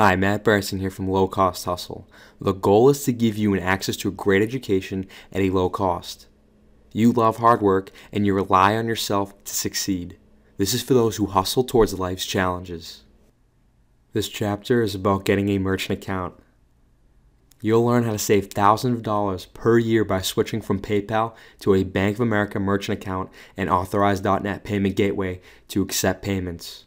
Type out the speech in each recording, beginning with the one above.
Hi, Matt Bryson here from Low Cost Hustle. The goal is to give you an access to a great education at a low cost. You love hard work and you rely on yourself to succeed. This is for those who hustle towards life's challenges. This chapter is about getting a merchant account. You'll learn how to save thousands of dollars per year by switching from PayPal to a Bank of America merchant account and Authorize.net payment gateway to accept payments.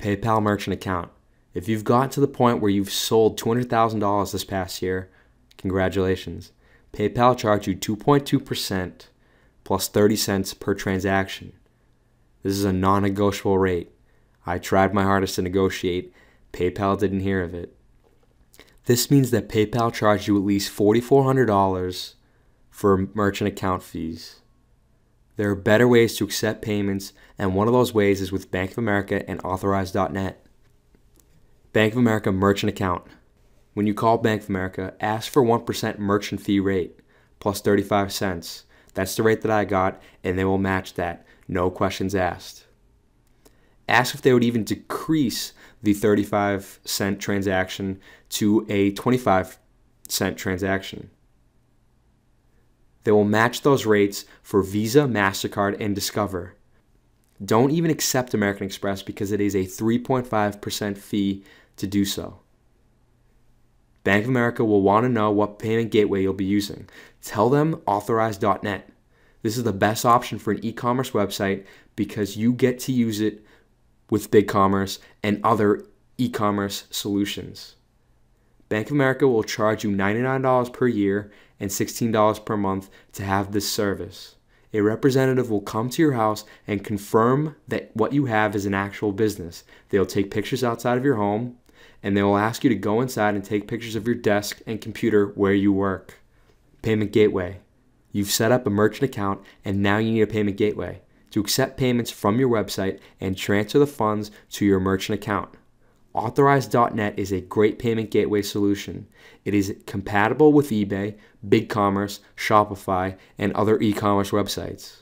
PayPal merchant account if you've gotten to the point where you've sold $200,000 this past year, congratulations. PayPal charged you 2.2% plus 30 cents per transaction. This is a non negotiable rate. I tried my hardest to negotiate. PayPal didn't hear of it. This means that PayPal charged you at least $4,400 for merchant account fees. There are better ways to accept payments, and one of those ways is with Bank of America and Authorize.net. Bank of America merchant account. When you call Bank of America, ask for 1% merchant fee rate plus 35 cents. That's the rate that I got, and they will match that. No questions asked. Ask if they would even decrease the 35 cent transaction to a 25 cent transaction. They will match those rates for Visa, MasterCard, and Discover. Don't even accept American Express because it is a 3.5% fee to do so. Bank of America will want to know what payment gateway you'll be using. Tell them authorize.net. This is the best option for an e commerce website because you get to use it with BigCommerce and other e commerce solutions. Bank of America will charge you $99 per year and $16 per month to have this service. A representative will come to your house and confirm that what you have is an actual business. They'll take pictures outside of your home and they will ask you to go inside and take pictures of your desk and computer where you work. Payment Gateway. You've set up a merchant account and now you need a payment gateway to accept payments from your website and transfer the funds to your merchant account. Authorize.net is a great payment gateway solution. It is compatible with eBay, BigCommerce, Shopify, and other e commerce websites.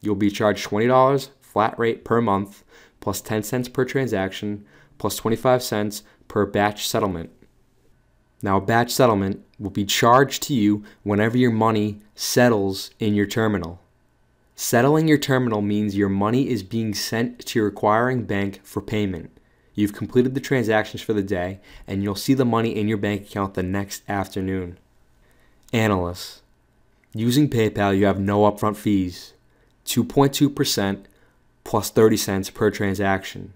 You'll be charged $20 flat rate per month plus 10 cents per transaction plus 25 cents per batch settlement. Now, a batch settlement will be charged to you whenever your money settles in your terminal. Settling your terminal means your money is being sent to your acquiring bank for payment. You've completed the transactions for the day, and you'll see the money in your bank account the next afternoon. Analysts Using PayPal, you have no upfront fees, 2.2% plus 30 cents per transaction.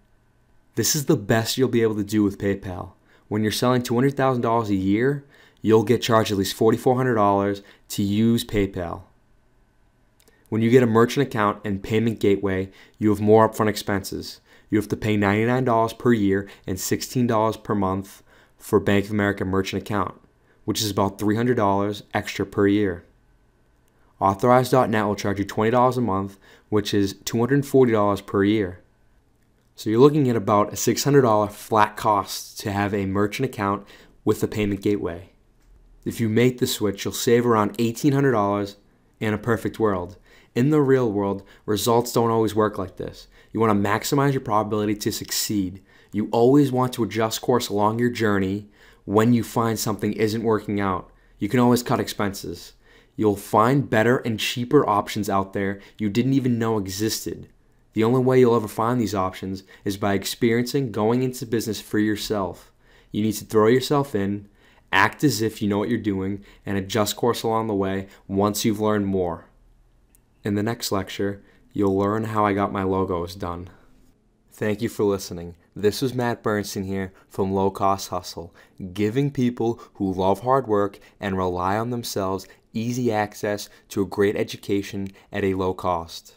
This is the best you'll be able to do with PayPal. When you're selling $200,000 a year, you'll get charged at least $4,400 to use PayPal. When you get a merchant account and payment gateway, you have more upfront expenses. You have to pay $99 per year and $16 per month for Bank of America merchant account, which is about $300 extra per year. Authorize.net will charge you $20 a month, which is $240 per year. So you're looking at about a $600 flat cost to have a merchant account with the payment gateway. If you make the switch, you'll save around $1,800 in a perfect world. In the real world, results don't always work like this. You want to maximize your probability to succeed. You always want to adjust course along your journey when you find something isn't working out. You can always cut expenses. You'll find better and cheaper options out there you didn't even know existed. The only way you'll ever find these options is by experiencing going into business for yourself. You need to throw yourself in, act as if you know what you're doing, and adjust course along the way once you've learned more. In the next lecture, you'll learn how I got my logos done. Thank you for listening. This was Matt Bernstein here from Low Cost Hustle, giving people who love hard work and rely on themselves easy access to a great education at a low cost.